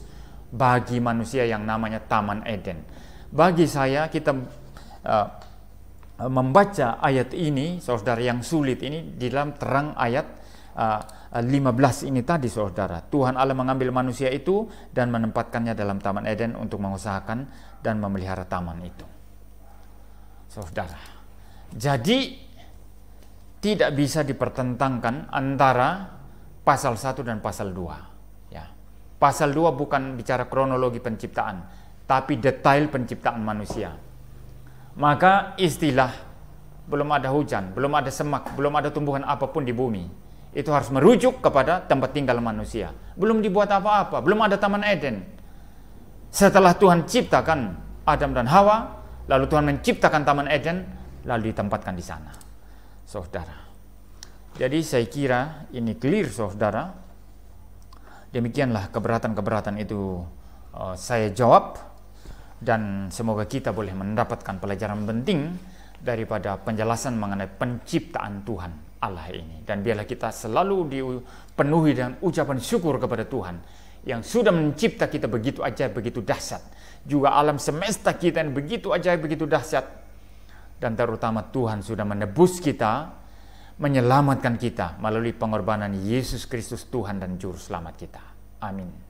bagi manusia yang namanya Taman Eden bagi saya kita uh, membaca ayat ini, saudara yang sulit ini di dalam terang ayat uh, 15 ini tadi saudara. Tuhan Allah mengambil manusia itu dan menempatkannya dalam taman Eden untuk mengusahakan dan memelihara taman itu. Saudara. Jadi tidak bisa dipertentangkan antara pasal 1 dan pasal 2. Ya. Pasal 2 bukan bicara kronologi penciptaan, tapi detail penciptaan manusia. Maka istilah belum ada hujan, belum ada semak, belum ada tumbuhan apapun di bumi. Itu harus merujuk kepada tempat tinggal manusia. Belum dibuat apa-apa, belum ada taman Eden. Setelah Tuhan ciptakan Adam dan Hawa, lalu Tuhan menciptakan taman Eden, lalu ditempatkan di sana. Saudara. Jadi saya kira ini clear saudara. Demikianlah keberatan-keberatan itu eh, saya jawab dan semoga kita boleh mendapatkan pelajaran penting daripada penjelasan mengenai penciptaan Tuhan Allah ini dan biarlah kita selalu dipenuhi dengan ucapan syukur kepada Tuhan yang sudah mencipta kita begitu ajaib begitu dahsyat juga alam semesta kita yang begitu ajaib begitu dahsyat dan terutama Tuhan sudah menebus kita menyelamatkan kita melalui pengorbanan Yesus Kristus Tuhan dan juru selamat kita amin